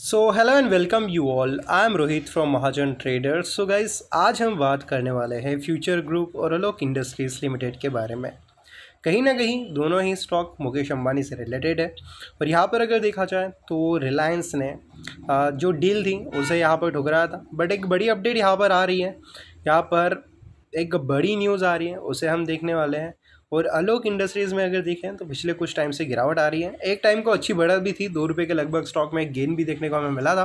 so hello and welcome you all I am Rohit from Mahajan traders so guys आज हम बात करने वाले हैं फ्यूचर ग्रुप और अलोक इंडस्ट्रीज लिमिटेड के बारे में कहीं ना कहीं दोनों ही स्टॉक मुकेश अंबानी से रिलेटेड है और यहाँ पर अगर देखा जाए तो रिलायंस ने जो डील थी उसे यहाँ पर ठुकराया था बट एक बड़ी अपडेट यहाँ पर आ रही है यहाँ पर एक बड़ी न्यूज़ आ रही है उसे हम देखने वाले हैं और अलोक इंडस्ट्रीज़ में अगर देखें तो पिछले कुछ टाइम से गिरावट आ रही है एक टाइम को अच्छी बढ़त भी थी दो रुपये के लगभग स्टॉक में गेन भी देखने को हमें मिला था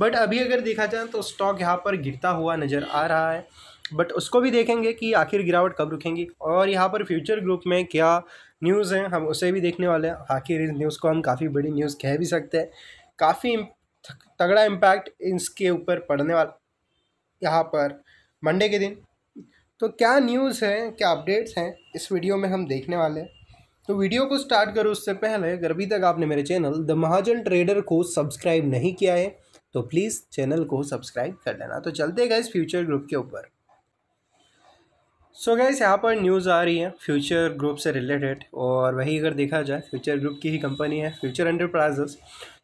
बट अभी अगर देखा जाए तो स्टॉक यहाँ पर गिरता हुआ नज़र आ रहा है बट उसको भी देखेंगे कि आखिर गिरावट कब रुकेंगी और यहाँ पर फ्यूचर ग्रुप में क्या न्यूज़ हैं हम उसे भी देखने वाले हैं आखिर इस न्यूज़ को हम काफ़ी बड़ी न्यूज़ कह भी सकते हैं काफ़ी तगड़ा इम्पैक्ट इसके ऊपर पड़ने वाला यहाँ पर मंडे के दिन तो क्या न्यूज़ है क्या अपडेट्स हैं इस वीडियो में हम देखने वाले तो वीडियो को स्टार्ट करो उससे पहले अगर अभी तक आपने मेरे चैनल द महाजन ट्रेडर को सब्सक्राइब नहीं किया है तो प्लीज़ चैनल को सब्सक्राइब कर लेना तो चलते गए इस फ्यूचर ग्रुप के ऊपर सो गैस यहाँ पर न्यूज़ आ रही है फ्यूचर ग्रुप से रिलेटेड और वही अगर देखा जाए फ्यूचर ग्रुप की ही कंपनी है फ्यूचर एंटरप्राइजेस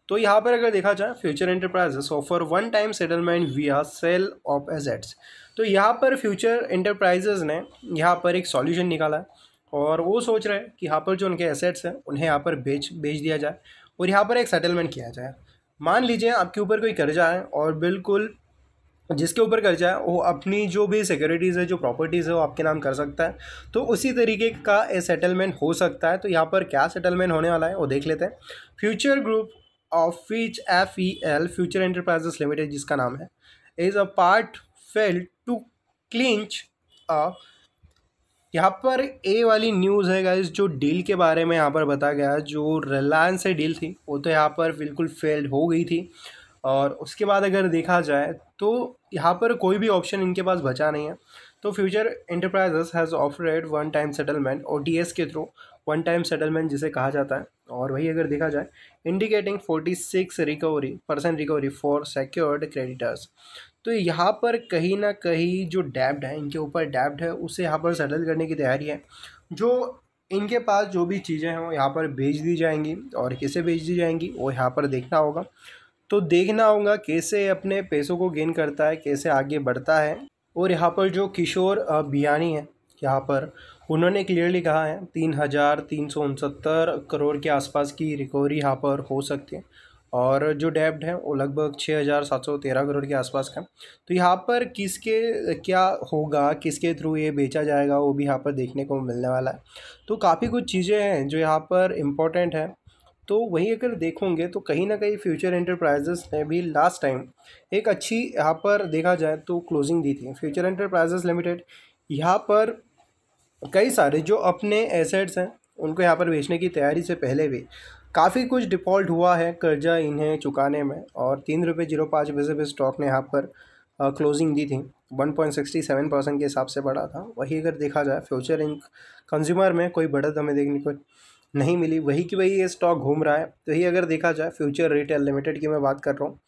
तो यहाँ पर अगर देखा जाए future enterprises offer one time settlement we sale of assets तो यहाँ पर फ्यूचर एंटरप्राइजेस ने यहाँ पर एक सॉल्यूशन निकाला है और वो सोच रहे हैं कि यहाँ पर जो उनके एसेट्स हैं उन्हें यहाँ पर बेच बेच दिया जाए और यहाँ पर एक सेटलमेंट किया जाए मान लीजिए आपके ऊपर कोई कर्जा है और बिल्कुल जिसके ऊपर कर्जा है वो अपनी जो भी सिक्योरिटीज़ है जो प्रॉपर्टीज़ है वो आपके नाम कर सकता है तो उसी तरीके का ए सेटलमेंट हो सकता है तो यहाँ पर क्या सेटलमेंट होने वाला है वो देख लेते हैं फ्यूचर ग्रुप ऑफिज F E L future enterprises limited जिसका नाम है is a part fail to clinch यहाँ पर ए वाली न्यूज़ है गाइज जो डील के बारे में यहाँ पर बताया गया जो रिलायंस से डील थी वो तो यहाँ पर बिल्कुल फेल्ड हो गई थी और उसके बाद अगर देखा जाए तो यहाँ पर कोई भी ऑप्शन इनके पास बचा नहीं है तो future enterprises has offered one time settlement okay through one time settlement जिसे कहा जाता है और वही अगर देखा जाए indicating forty six recovery percent recovery for secured creditors तो यहाँ पर कहीं ना कहीं जो डैप्ड है इनके ऊपर डैप्ड है उसे यहाँ पर सेटल करने की तैयारी है जो इनके पास जो भी चीज़ें हैं वो यहाँ पर भेज दी जाएंगी और किसे भेज दी जाएंगी वो यहाँ पर देखना होगा तो देखना होगा कैसे अपने पैसों को गेन करता है कैसे आगे बढ़ता है और यहाँ पर जो किशोर बियानी है यहाँ पर उन्होंने क्लियरली कहा है तीन हज़ार तीन सौ उनसत्तर करोड़ के आसपास की रिकवरी यहाँ पर हो सकती है और जो डेब्ट है वो लगभग छः हज़ार सात सौ तेरह करोड़ के आसपास का तो यहाँ पर किसके क्या होगा किसके थ्रू ये बेचा जाएगा वो भी यहाँ पर देखने को मिलने वाला है तो काफ़ी कुछ चीज़ें हैं जो यहाँ पर इम्पोर्टेंट हैं तो वहीं अगर देखोगे तो कहीं ना कहीं फ्यूचर इंटरप्राइजेस ने भी लास्ट टाइम एक अच्छी यहाँ पर देखा जाए तो क्लोजिंग दी थी फ्यूचर इंटरप्राइजेस लिमिटेड यहाँ पर कई सारे जो अपने एसेट्स हैं उनको यहाँ पर बेचने की तैयारी से पहले भी काफ़ी कुछ डिफ़ॉल्ट हुआ है कर्जा इन्हें चुकाने में और तीन रुपये जीरो पाँच बजे पर स्टॉक ने यहाँ पर क्लोजिंग दी थी 1.67 परसेंट के हिसाब से बढ़ा था वही अगर देखा जाए फ्यूचर इंक कंज्यूमर में कोई बढ़त हमें देखने को नहीं मिली वही कि वही ये स्टॉक घूम रहा है तो ही अगर देखा जाए फ्यूचर रिटेल लिमिटेड की मैं बात कर रहा हूँ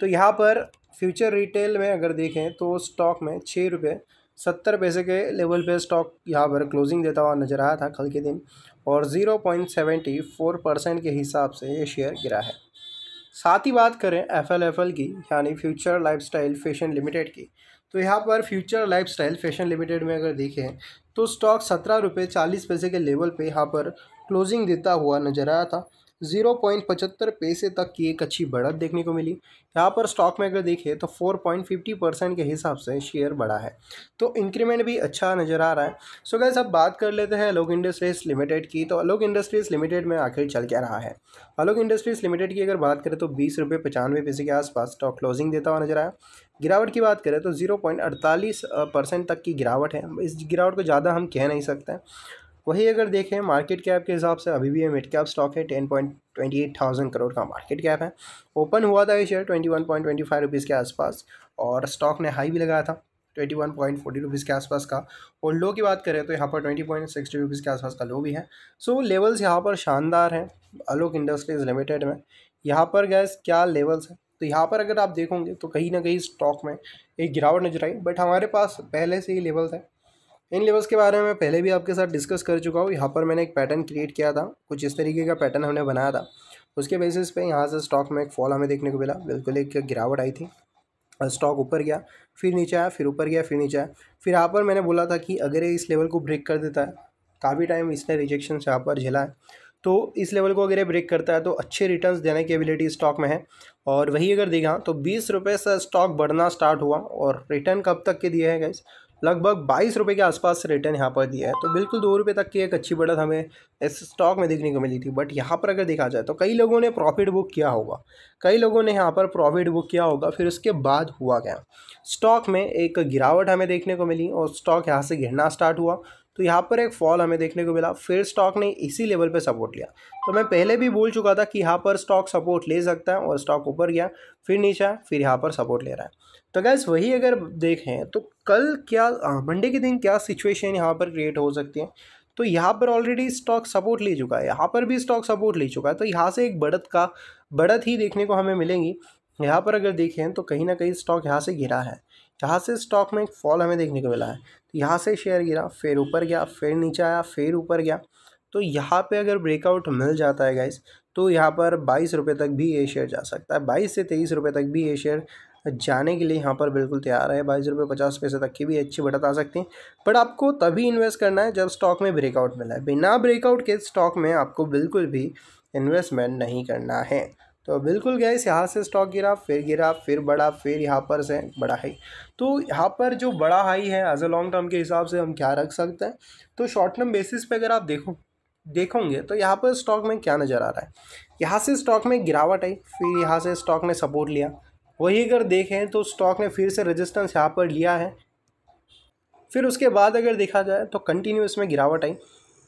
तो यहाँ पर फ्यूचर रिटेल में अगर देखें तो स्टॉक में छः रुपये सत्तर पैसे के लेवल पे स्टॉक यहाँ पर क्लोजिंग देता हुआ नजर आया था कल के दिन और zero point seventy four percent के हिसाब से ये शेयर गिरा है साथ ही बात करें एफ एल एफ एल की यानी future lifestyle fashion limited की तो यहाँ पर future lifestyle fashion limited में अगर देखें तो स्टॉक सत्रह रुपये चालीस पैसे के लेवल पे यहाँ पर क्लोजिंग देता हुआ नजर आया था जीरो पॉइंट पचहत्तर पैसे तक की एक अच्छी बढ़त देखने को मिली यहाँ पर स्टॉक में अगर देखें तो फोर पॉइंट फिफ्टी परसेंट के हिसाब से शेयर बढ़ा है तो इंक्रीमेंट भी अच्छा नज़र आ रहा है सो गैस अब बात कर लेते हैं अलोक इंडस्ट्रीज़ लिमिटेड की तो अलोक इंडस्ट्रीज़ लिमिटेड में आखिर चल क्या रहा है अलोक इंडस्ट्रीज़ लिमिटेड की अगर बात करें तो बीस रुपये पचानवे पैसे के आसपास स्टॉक क्लोजिंग देता हुआ नजर आया गिरावट की बात करें तो जीरो पॉइंट अड़तालीस परसेंट तक की गिरावट है इस गिरावट को ज़्यादा हम कह नहीं सकते वही अगर देखें मार्केट कैप के हिसाब से अभी भी ये मिड कैप स्टॉक है ten point twenty eight thousand crore का मार्केट कैप है ओपन हुआ था ये share twenty one point twenty five rupees के आसपास और स्टॉक ने हाई भी लगाया था twenty one point forty rupees के आसपास का और लो की बात करें तो यहाँ पर ट्वेंटी पॉइंट सिक्सटी रुपीज़ के आसपास का लो भी है सो so, लेवल्स यहाँ पर शानदार हैं आलोक इंडस्ट्रीज लिमिटेड में यहाँ पर गैस क्या लेवल्स हैं तो यहाँ पर अगर आप देखोगे तो कहीं ना कहीं स्टॉक में एक गिरावट नजर आई बट हमारे पास पहले से ही लेवल्स है इन लेवल्स के बारे में पहले भी आपके साथ डिस्कस कर चुका हूँ यहाँ पर मैंने एक पैटर्न क्रिएट किया था कुछ इस तरीके का पैटर्न हमने बनाया था उसके बेसिस पे यहाँ से स्टॉक में एक फॉल हमें देखने को मिला बिल्कुल एक गिरावट आई थी स्टॉक ऊपर गया फिर नीचे आया फिर ऊपर गया फिर नीचे आया फिर यहाँ पर मैंने बोला था कि अगर ये इस लेवल को ब्रेक कर देता है काफ़ी टाइम इसने रिजेक्शन यहाँ पर झेला है तो इस लेवल को अगर ये ब्रेक करता है तो अच्छे रिटर्न्स देने की एबिलिटी स्टॉक में है और वही अगर देखा तो बीस रुपये से स्टॉक बढ़ना स्टार्ट हुआ और रिटर्न कब तक के दिए हैं गाइस लगभग बाईस रुपये के आसपास रिटर्न यहाँ पर दिया है तो बिल्कुल दो रुपये तक की एक अच्छी बढ़त हमें इस स्टॉक में देखने को मिली थी बट यहाँ पर अगर देखा जाए तो कई लोगों ने प्रॉफिट बुक किया होगा कई लोगों ने यहाँ पर प्रॉफिट बुक किया होगा फिर उसके बाद हुआ क्या स्टॉक में एक गिरावट हमें देखने को मिली और स्टॉक यहाँ से घिरना स्टार्ट हुआ तो यहाँ पर एक फॉल हमें देखने को मिला फिर स्टॉक ने इसी लेवल पर सपोर्ट लिया तो मैं पहले भी बोल चुका था कि यहाँ पर स्टॉक सपोर्ट ले सकता है और स्टॉक ऊपर गया फिर नीचे आया फिर यहाँ पर सपोर्ट ले रहा है तो गैस वही अगर देखें तो कल क्या मंडे के दिन क्या सिचुएशन यहाँ पर क्रिएट हो सकती है तो यहाँ पर ऑलरेडी स्टॉक सपोर्ट ले चुका है यहाँ पर भी स्टॉक सपोर्ट ले चुका है तो यहाँ से एक बढ़त का बढ़त ही देखने को हमें मिलेंगी यहाँ पर अगर देखें तो कहीं ना कहीं स्टॉक यहाँ से गिरा है जहाँ से स्टॉक में एक फॉल हमें देखने को मिला है तो यहाँ से शेयर गिरा फिर ऊपर गया फिर नीचे आया फिर ऊपर गया तो यहाँ पे अगर ब्रेकआउट मिल जाता है गाइस तो यहाँ पर बाईस रुपये तक भी ये शेयर जा सकता है बाईस से तेईस रुपये तक भी ये शेयर जाने के लिए यहाँ पर बिल्कुल तैयार है बाईस रुपये पचास पैसे तक की भी अच्छी बढ़त आ सकती है बट आपको तभी इन्वेस्ट करना है जब स्टॉक में ब्रेकआउट मिला है बिना ब्रेकआउट के स्टॉक में आपको बिल्कुल भी इन्वेस्टमेंट नहीं करना है तो बिल्कुल गए यहाँ से स्टॉक गिरा फिर गिरा फिर बढ़ा फिर यहाँ पर से बड़ा हाई तो यहाँ पर जो बड़ा हाई है एज अ लॉन्ग टर्म के हिसाब से हम क्या रख सकते हैं तो शॉर्ट टर्म बेसिस पे अगर आप देखो देखोगे तो यहाँ पर स्टॉक में क्या नज़र आ रहा है यहाँ से स्टॉक में गिरावट आई फिर यहाँ से स्टॉक ने सपोर्ट लिया वही अगर देखें तो स्टॉक ने फिर से रजिस्टेंस यहाँ पर लिया है फिर उसके बाद अगर देखा जाए तो कंटिन्यू इसमें गिरावट आई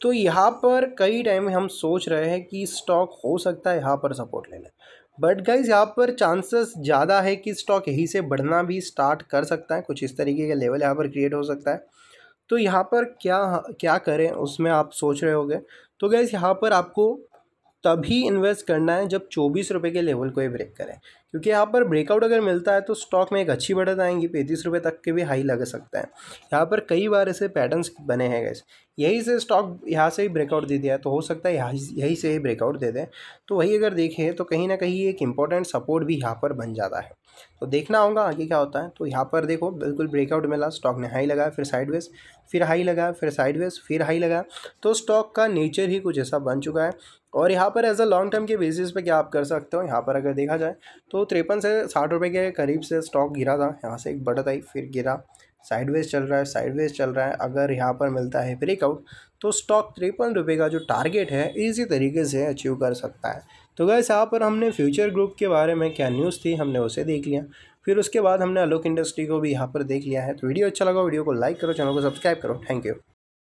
तो यहाँ पर कई टाइम हम सोच रहे हैं कि स्टॉक हो सकता है यहाँ पर सपोर्ट लेना बट गाइज यहाँ पर चांसेस ज़्यादा है कि स्टॉक यहीं से बढ़ना भी स्टार्ट कर सकता है कुछ इस तरीके का लेवल यहाँ पर क्रिएट हो सकता है तो यहाँ पर क्या क्या करें उसमें आप सोच रहे होगे तो गैस यहाँ पर आपको तभी इन्वेस्ट करना है जब चौबीस रुपये के लेवल को ही ब्रेक करें क्योंकि यहाँ पर ब्रेकआउट अगर मिलता है तो स्टॉक में एक अच्छी बढ़त आएंगी पैंतीस रुपये तक के भी हाई लग सकता है यहाँ पर कई बार ऐसे पैटर्न्स बने हैं गैस यही से स्टॉक यहाँ से ही ब्रेकआउट दे दिया तो हो सकता है यहाँ यही से ही ब्रेकआउट दे दें तो वही अगर देखें तो कहीं ना कहीं एक इंपॉर्टेंट सपोर्ट भी यहाँ पर बन जाता है तो देखना होगा आगे क्या होता है तो यहाँ पर देखो बिल्कुल ब्रेकआउट मिला स्टॉक ने हाई लगाया फिर साइडवेज फिर हाई लगाया फिर साइडवेज फिर हाई लगाया तो स्टॉक का नेचर ही कुछ ऐसा बन चुका है और यहाँ पर एज अ लॉन्ग टर्म के बेसिस पे क्या आप कर सकते हो यहाँ पर अगर देखा जाए तो तिरपन से साठ रुपये के करीब से स्टॉक गिरा था यहाँ से एक बढ़त आई फिर गिरा साइडवेज चल रहा है साइडवेज चल रहा है अगर यहाँ पर मिलता है ब्रेकआउट तो स्टॉक तिरपन रुपये का जो टारगेट है इजी तरीके से अचीव कर सकता है तो गैस यहाँ पर हमने फ्यूचर ग्रुप के बारे में क्या न्यूज़ थी हमने उसे देख लिया फिर उसके बाद हमने अलोक इंडस्ट्री को भी यहाँ पर देख लिया है तो वीडियो अच्छा लगा वीडियो को लाइक करो चैनल को सब्सक्राइब करो थैंक यू